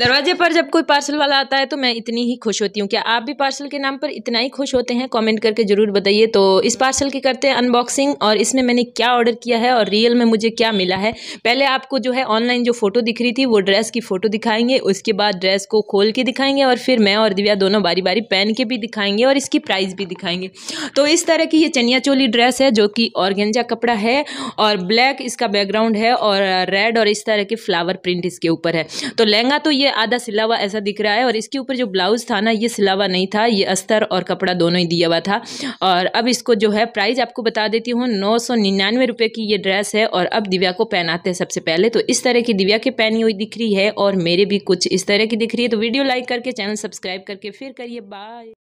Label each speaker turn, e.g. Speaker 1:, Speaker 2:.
Speaker 1: दरवाजे पर जब कोई पार्सल वाला आता है तो मैं इतनी ही खुश होती हूँ क्या आप भी पार्सल के नाम पर इतना ही खुश होते हैं कमेंट करके ज़रूर बताइए तो इस पार्सल की करते हैं अनबॉक्सिंग और इसमें मैंने क्या ऑर्डर किया है और रियल में मुझे क्या मिला है पहले आपको जो है ऑनलाइन जो फ़ोटो दिख रही थी वो ड्रेस की फ़ोटो दिखाएंगे उसके बाद ड्रेस को खोल के दिखाएंगे और फिर मैं और दिव्या दोनों बारी बारी पहन के भी दिखाएंगे और इसकी प्राइस भी दिखाएंगे तो इस तरह की ये चनिया चोली ड्रेस है जो कि ऑर्गेंजा कपड़ा है और ब्लैक इसका बैकग्राउंड है और रेड और इस तरह के फ्लावर प्रिंट इसके ऊपर है तो लहंगा तो ये ये आधा सिला हुआ ऐसा दिख रहा है और इसके ऊपर जो ब्लाउज़ था ना ये सिला हुआ नहीं था ये अस्तर और कपड़ा दोनों ही दिया हुआ था और अब इसको जो है प्राइस आपको बता देती हूँ नौ सौ निन्यानवे रुपये की ये ड्रेस है और अब दिव्या को पहनाते हैं सबसे पहले तो इस तरह की दिव्या की पहनी हुई दिख रही है और मेरे भी कुछ इस तरह की दिख रही है तो वीडियो लाइक करके चैनल सब्सक्राइब करके फिर करिए बाय